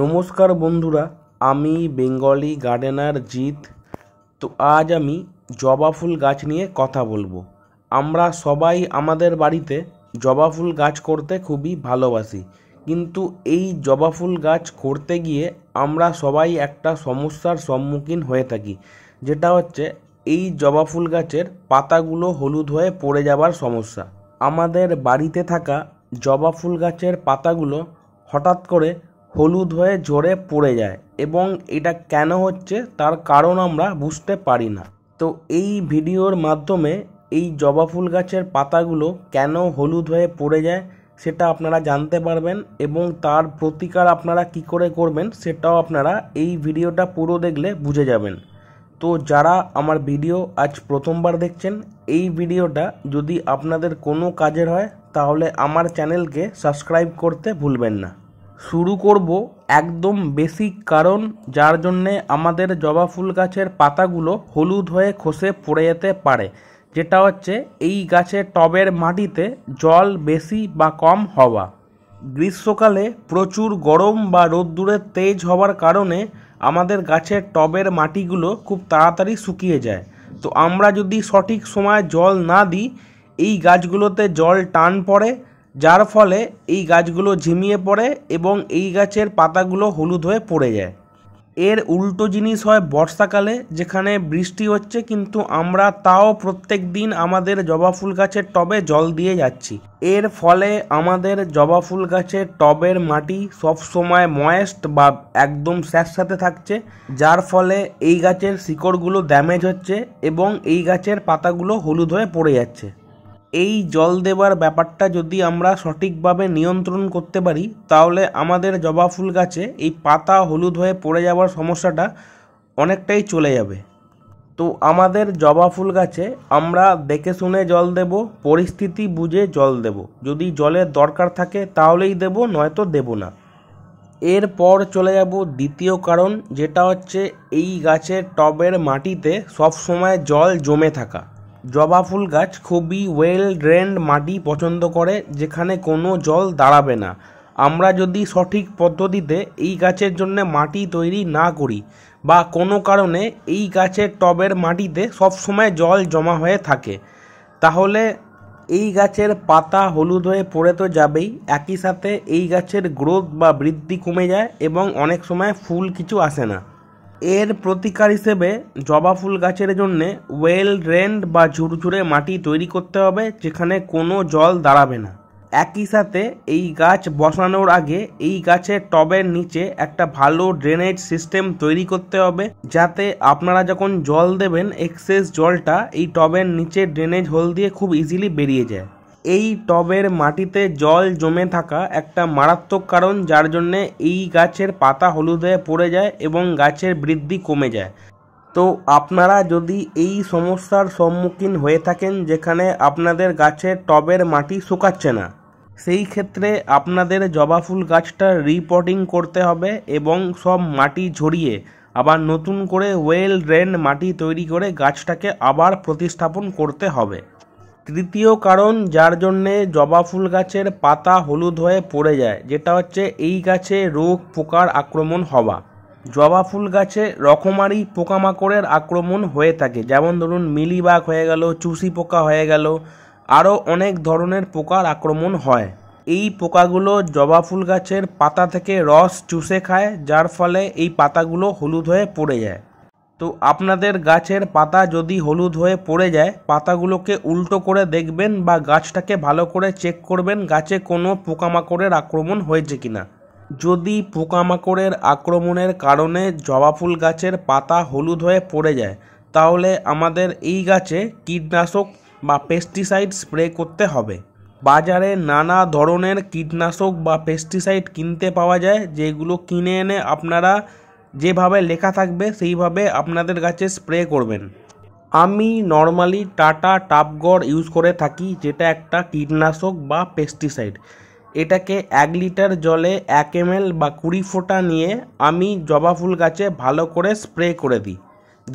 নমস্কার বন্ধুরা আমি বেঙ্গলি গার্ডেনার জিৎ তো আজ আমি জবা ফুল গাছ নিয়ে কথা বলবো আমরা সবাই আমাদের বাড়িতে জবা ফুল গাছ করতে খুবই ভালোবাসি কিন্তু এই জবা ফুল গাছ করতে গিয়ে আমরা সবাই একটা সমস্যার সম্মুখীন হয়ে থাকি যেটা হচ্ছে এই জবা ফুল গাছের পাতাগুলো হলুদ হয়ে পড়ে যাবার সমস্যা আমাদের বাড়িতে থাকা জবা ফুল গাছের পাতাগুলো হঠাৎ করে হলুদ হয়ে ঝরে পড়ে যায় এবং এটা কেন হচ্ছে তার কারণ আমরা বুঝতে পারি না তো এই ভিডিওর মাধ্যমে এই জবা ফুল গাছের পাতাগুলো কেন হলুদ হয়ে পড়ে যায় সেটা আপনারা জানতে পারবেন এবং তার প্রতিকার আপনারা কি করে করবেন সেটাও আপনারা এই ভিডিওটা পুরো দেখলে বুঝে যাবেন তো যারা আমার ভিডিও আজ প্রথমবার দেখছেন এই ভিডিওটা যদি আপনাদের কোনো কাজের হয় তাহলে আমার চ্যানেলকে সাবস্ক্রাইব করতে ভুলবেন না শুরু করব একদম বেসিক কারণ যার জন্যে আমাদের জবা ফুল গাছের পাতাগুলো হলুদ হয়ে খসে পড়ে যেতে পারে যেটা হচ্ছে এই গাছের টবের মাটিতে জল বেশি বা কম হওয়া গ্রীষ্মকালে প্রচুর গরম বা রোদ্দুরের তেজ হওয়ার কারণে আমাদের গাছের টবের মাটিগুলো খুব তাড়াতাড়ি শুকিয়ে যায় তো আমরা যদি সঠিক সময়ে জল না দিই এই গাছগুলোতে জল টান পড়ে যার ফলে এই গাছগুলো ঝিমিয়ে পড়ে এবং এই গাছের পাতাগুলো হলুদ হয়ে পড়ে যায় এর উল্টো জিনিস হয় বর্ষাকালে যেখানে বৃষ্টি হচ্ছে কিন্তু আমরা তাও প্রত্যেক দিন আমাদের জবা ফুল গাছের টবে জল দিয়ে যাচ্ছি এর ফলে আমাদের জবা ফুল গাছের টবের মাটি সবসময় ময়েস্ট বা একদম স্যাঁতস্যাঁতে থাকছে যার ফলে এই গাছের শিকড়গুলো ড্যামেজ হচ্ছে এবং এই গাছের পাতাগুলো হলুদ হয়ে পড়ে যাচ্ছে এই জল দেবার ব্যাপারটা যদি আমরা সঠিকভাবে নিয়ন্ত্রণ করতে পারি তাহলে আমাদের জবা ফুল গাছে এই পাতা হলুদ হয়ে পড়ে যাওয়ার সমস্যাটা অনেকটাই চলে যাবে তো আমাদের জবা ফুল গাছে আমরা দেখে শুনে জল দেব পরিস্থিতি বুঝে জল দেব যদি জলের দরকার থাকে তাহলেই দেব নয়তো দেব না এরপর চলে যাব দ্বিতীয় কারণ যেটা হচ্ছে এই গাছের টবের মাটিতে সবসময় জল জমে থাকা জবা ফুল গাছ খুবই ওয়েল ড্রেন্ড মাটি পছন্দ করে যেখানে কোনো জল দাঁড়াবে না আমরা যদি সঠিক পদ্ধতিতে এই গাছের জন্য মাটি তৈরি না করি বা কোনো কারণে এই গাছের টবের মাটিতে সবসময় জল জমা হয়ে থাকে তাহলে এই গাছের পাতা হলুদ হয়ে পড়ে তো যাবেই একই সাথে এই গাছের গ্রোথ বা বৃদ্ধি কমে যায় এবং অনেক সময় ফুল কিছু আসে না এর প্রতিকার হিসেবে জবা ফুল গাছের জন্য ওয়েল ড্রেন্ড বা ঝুরঝুরে মাটি তৈরি করতে হবে যেখানে কোনো জল দাঁড়াবে না একই সাথে এই গাছ বসানোর আগে এই গাছের টবের নিচে একটা ভালো ড্রেনেজ সিস্টেম তৈরি করতে হবে যাতে আপনারা যখন জল দেবেন এক্সেস জলটা এই টবের নিচে ড্রেনেজ হোল দিয়ে খুব ইজিলি বেরিয়ে যায় এই টবের মাটিতে জল জমে থাকা একটা মারাত্মক কারণ যার জন্যে এই গাছের পাতা হলুদ হয়ে পড়ে যায় এবং গাছের বৃদ্ধি কমে যায় তো আপনারা যদি এই সমস্যার সম্মুখীন হয়ে থাকেন যেখানে আপনাদের গাছের টবের মাটি শুকাচ্ছে না সেই ক্ষেত্রে আপনাদের জবা ফুল গাছটা রিপটিং করতে হবে এবং সব মাটি ঝরিয়ে আবার নতুন করে ওয়েল ড্রেন মাটি তৈরি করে গাছটাকে আবার প্রতিস্থাপন করতে হবে তৃতীয় কারণ যার জন্যে জবা ফুল গাছের পাতা হলুদ হয়ে পড়ে যায় যেটা হচ্ছে এই গাছে রোগ পোকার আক্রমণ হওয়া জবা ফুল গাছে রকমারি পোকামাকড়ের আক্রমণ হয়ে থাকে যেমন ধরুন মিলিবাগ হয়ে গেল চুষি পোকা হয়ে গেল আরও অনেক ধরনের পোকার আক্রমণ হয় এই পোকাগুলো জবা ফুল গাছের পাতা থেকে রস চুষে খায় যার ফলে এই পাতাগুলো হলুদ হয়ে পড়ে যায় তো আপনাদের গাছের পাতা যদি হলুদ হয়ে পড়ে যায় পাতাগুলোকে উল্টো করে দেখবেন বা গাছটাকে ভালো করে চেক করবেন গাছে কোনো পোকামাকড়ের আক্রমণ হয়েছে কি না যদি পোকামাকড়ের আক্রমণের কারণে জবা ফুল গাছের পাতা হলুদ হয়ে পড়ে যায় তাহলে আমাদের এই গাছে কীটনাশক বা পেস্টিসাইড স্প্রে করতে হবে বাজারে নানা ধরনের কীটনাশক বা পেস্টিসাইড কিনতে পাওয়া যায় যেগুলো কিনে এনে আপনারা যেভাবে লেখা থাকবে সেইভাবে আপনাদের কাছে স্প্রে করবেন আমি নর্মালি টাটা টাপগড় ইউজ করে থাকি যেটা একটা কীটনাশক বা পেস্টিসাইড এটাকে এক লিটার জলে এক এম বা কুড়ি ফোঁটা নিয়ে আমি জবা ফুল গাছে ভালো করে স্প্রে করে দিই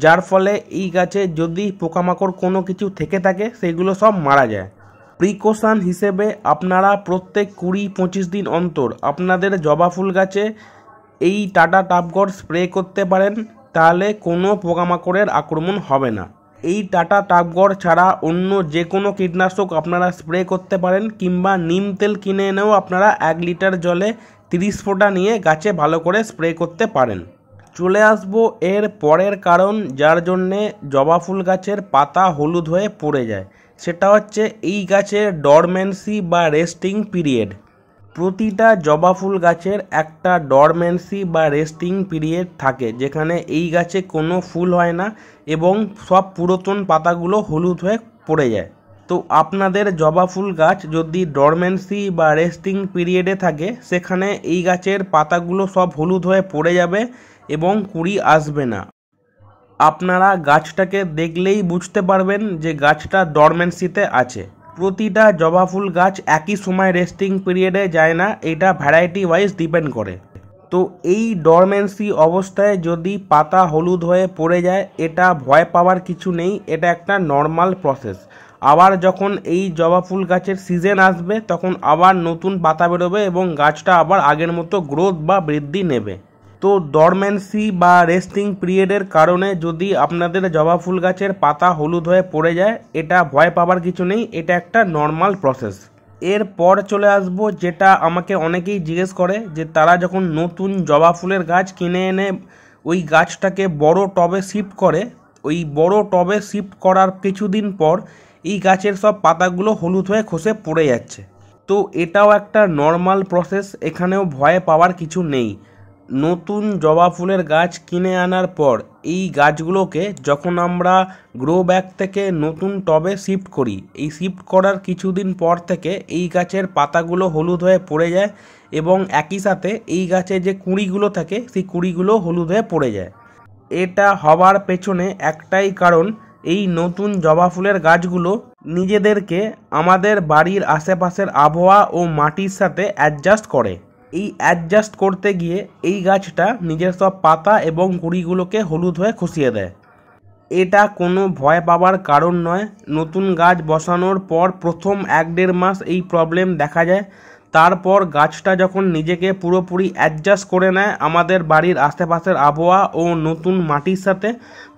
যার ফলে এই গাছে যদি পোকামাকড় কোনো কিছু থেকে থাকে সেগুলো সব মারা যায় প্রিকশান হিসেবে আপনারা প্রত্যেক কুড়ি পঁচিশ দিন অন্তর আপনাদের জবা ফুল গাছে এই টাটা টাপগড় স্প্রে করতে পারেন তাহলে কোনো পোকামাকড়ের আক্রমণ হবে না এই টাটা টাপগড় ছাড়া অন্য যে কোনো কীটনাশক আপনারা স্প্রে করতে পারেন কিংবা নিম তেল কিনে এনেও আপনারা এক লিটার জলে তিরিশ ফোঁটা নিয়ে গাছে ভালো করে স্প্রে করতে পারেন চলে আসব এর পরের কারণ যার জন্যে জবা ফুল গাছের পাতা হলুদ হয়ে পড়ে যায় সেটা হচ্ছে এই গাছের ডরমেন্সি বা রেস্টিং পিরিয়ড প্রতিটা জবা ফুল গাছের একটা ডরমেন্সি বা রেস্টিং পিরিয়ড থাকে যেখানে এই গাছে কোনো ফুল হয় না এবং সব পুরাতন পাতাগুলো হলুদ হয়ে পড়ে যায় তো আপনাদের জবা ফুল গাছ যদি ডরমেন্সি বা রেস্টিং পিরিয়ডে থাকে সেখানে এই গাছের পাতাগুলো সব হলুদ হয়ে পড়ে যাবে এবং কুড়ি আসবে না আপনারা গাছটাকে দেখলেই বুঝতে পারবেন যে গাছটা ডরমেন্সিতে আছে প্রতিটা জবা ফুল গাছ একই সময় রেস্টিং পিরিয়ডে যায় না এটা ভ্যারাইটি ওয়াইজ ডিপেন্ড করে তো এই ডরমেন্সি অবস্থায় যদি পাতা হলুদ হয়ে পড়ে যায় এটা ভয় পাওয়ার কিছু নেই এটা একটা নর্মাল প্রসেস আবার যখন এই জবা ফুল গাছের সিজন আসবে তখন আবার নতুন পাতা বেরোবে এবং গাছটা আবার আগের মতো গ্রোথ বা বৃদ্ধি নেবে তো ডরমেন্সি বা রেস্টিং পিরিয়ডের কারণে যদি আপনাদের জবা ফুল গাছের পাতা হলুদ হয়ে পড়ে যায় এটা ভয় পাবার কিছু নেই এটা একটা নর্মাল প্রসেস এরপর চলে আসব যেটা আমাকে অনেকেই জিজ্ঞেস করে যে তারা যখন নতুন জবা ফুলের গাছ কিনে এনে ওই গাছটাকে বড় টবে শিফট করে ওই বড় টবে শিফট করার কিছুদিন পর এই গাছের সব পাতাগুলো হলুদ হয়ে খসে পড়ে যাচ্ছে তো এটাও একটা নর্মাল প্রসেস এখানেও ভয় পাওয়ার কিছু নেই নতুন জবা ফুলের গাছ কিনে আনার পর এই গাছগুলোকে যখন আমরা গ্রো ব্যাগ থেকে নতুন টবে শিফট করি এই শিফট করার কিছুদিন পর থেকে এই গাছের পাতাগুলো হলুদ হয়ে পড়ে যায় এবং একই সাথে এই গাছে যে কুঁড়িগুলো থাকে সেই কুঁড়িগুলো হলুদ হয়ে পড়ে যায় এটা হওয়ার পেছনে একটাই কারণ এই নতুন জবা ফুলের গাছগুলো নিজেদেরকে আমাদের বাড়ির আশেপাশের আবহাওয়া ও মাটির সাথে অ্যাডজাস্ট করে এই অ্যাডজাস্ট করতে গিয়ে এই গাছটা নিজের সব পাতা এবং গুড়িগুলোকে হলুদ হয়ে খসিয়ে দেয় এটা কোনো ভয় পাবার কারণ নয় নতুন গাছ বসানোর পর প্রথম এক দেড় মাস এই প্রবলেম দেখা যায় তারপর গাছটা যখন নিজেকে পুরোপুরি অ্যাডজাস্ট করে নেয় আমাদের বাড়ির আশেপাশের আবহাওয়া ও নতুন মাটির সাথে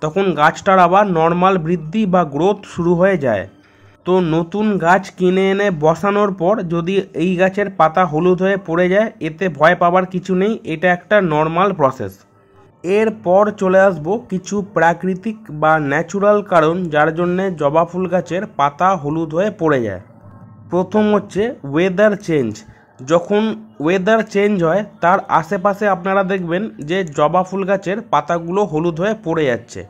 তখন গাছটার আবার নর্মাল বৃদ্ধি বা গ্রোথ শুরু হয়ে যায় তো নতুন গাছ কিনে এনে বসানোর পর যদি এই গাছের পাতা হলুদ হয়ে পড়ে যায় এতে ভয় পাবার কিছু নেই এটা একটা নর্মাল প্রসেস এরপর চলে আসব কিছু প্রাকৃতিক বা ন্যাচুরাল কারণ যার জন্যে জবা ফুল গাছের পাতা হলুদ হয়ে পড়ে যায় প্রথম হচ্ছে ওয়েদার চেঞ্জ যখন ওয়েদার চেঞ্জ হয় তার আশেপাশে আপনারা দেখবেন যে জবা ফুল গাছের পাতাগুলো হলুদ হয়ে পড়ে যাচ্ছে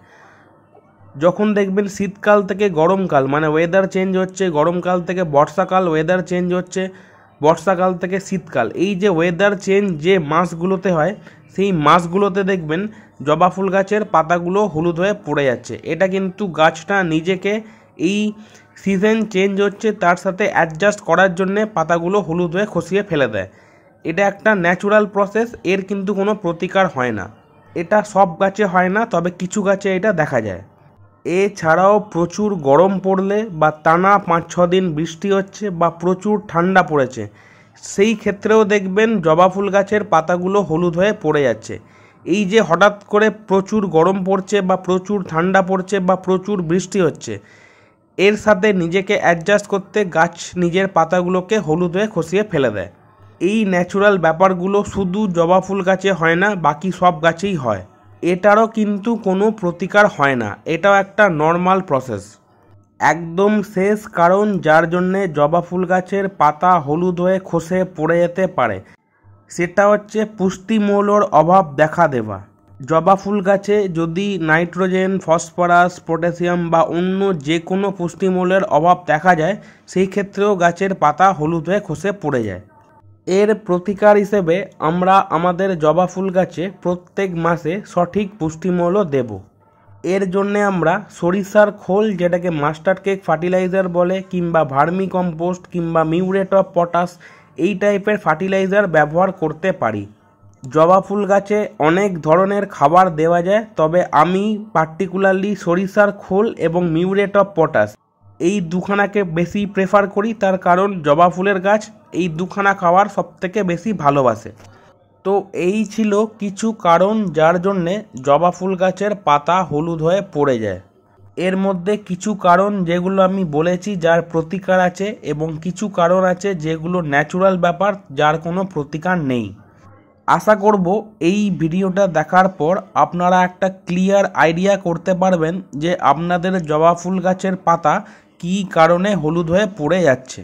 যখন দেখবেন শীতকাল থেকে গরমকাল মানে ওয়েদার চেঞ্জ হচ্ছে গরমকাল থেকে বর্ষাকাল ওয়েদার চেঞ্জ হচ্ছে বর্ষাকাল থেকে শীতকাল এই যে ওয়েদার চেঞ্জ যে মাসগুলোতে হয় সেই মাসগুলোতে দেখবেন জবা ফুল গাছের পাতাগুলো হলুদ হয়ে পড়ে যাচ্ছে এটা কিন্তু গাছটা নিজেকে এই সিজন চেঞ্জ হচ্ছে তার সাথে অ্যাডজাস্ট করার জন্যে পাতাগুলো হলুদ হয়ে খসিয়ে ফেলে দেয় এটা একটা ন্যাচুরাল প্রসেস এর কিন্তু কোনো প্রতিকার হয় না এটা সব গাছে হয় না তবে কিছু গাছে এটা দেখা যায় এছাড়াও প্রচুর গরম পড়লে বা টানা পাঁচ ছ দিন বৃষ্টি হচ্ছে বা প্রচুর ঠান্ডা পড়েছে সেই ক্ষেত্রেও দেখবেন জবা ফুল গাছের পাতাগুলো হলুদ হয়ে পড়ে যাচ্ছে এই যে হঠাৎ করে প্রচুর গরম পড়ছে বা প্রচুর ঠান্ডা পড়ছে বা প্রচুর বৃষ্টি হচ্ছে এর সাথে নিজেকে অ্যাডজাস্ট করতে গাছ নিজের পাতাগুলোকে হলুদ হয়ে খসিয়ে ফেলে দেয় এই ন্যাচুরাল ব্যাপারগুলো শুধু জবা ফুল গাছে হয় না বাকি সব গাছেই হয় এটারও কিন্তু কোনো প্রতিকার হয় না এটাও একটা নর্মাল প্রসেস একদম শেষ কারণ যার জন্যে জবা ফুল গাছের পাতা হলুদ হয়ে খসে পড়ে যেতে পারে সেটা হচ্ছে পুষ্টিমৌলর অভাব দেখা দেওয়া জবা ফুল গাছে যদি নাইট্রোজেন ফসফরাস পটাশিয়াম বা অন্য যে কোনো পুষ্টিমৌলের অভাব দেখা যায় সেই ক্ষেত্রেও গাছের পাতা হলুদ হয়ে খসে পড়ে যায় এর প্রতিকার হিসেবে আমরা আমাদের জবা ফুল গাছে প্রত্যেক মাসে সঠিক পুষ্টিমূল্য দেব এর জন্যে আমরা সরিষার খোল যেটাকে মাস্টার্ড কেক ফার্টিলাইজার বলে কিংবা ভার্মি কম্পোস্ট কিংবা মিউরেট অফ পটাশ এই টাইপের ফার্টিলাইজার ব্যবহার করতে পারি জবা ফুল গাছে অনেক ধরনের খাবার দেওয়া যায় তবে আমি পার্টিকুলারলি সরিষার খোল এবং মিউরেট অফ পটাশ এই দুখানাকে বেশি প্রেফার করি তার কারণ জবা ফুলের গাছ এই দুখানা খাওয়ার সব থেকে বেশি ভালোবাসে তো এই ছিল কিছু কারণ যার জন্যে জবা ফুল গাছের পাতা হলুদ হয়ে পড়ে যায় এর মধ্যে কিছু কারণ যেগুলো আমি বলেছি যার প্রতিকার আছে এবং কিছু কারণ আছে যেগুলো ন্যাচুরাল ব্যাপার যার কোনো প্রতিকার নেই আশা করব এই ভিডিওটা দেখার পর আপনারা একটা ক্লিয়ার আইডিয়া করতে পারবেন যে আপনাদের জবা ফুল গাছের পাতা কি কারণে হলুদ হয়ে পড়ে যাচ্ছে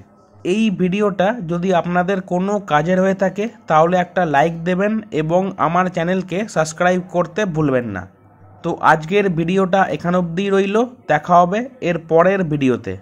এই ভিডিওটা যদি আপনাদের কোনো কাজের হয়ে থাকে তাহলে একটা লাইক দেবেন এবং আমার চ্যানেলকে সাবস্ক্রাইব করতে ভুলবেন না তো আজকের ভিডিওটা এখান অবধি রইল দেখা হবে এর পরের ভিডিওতে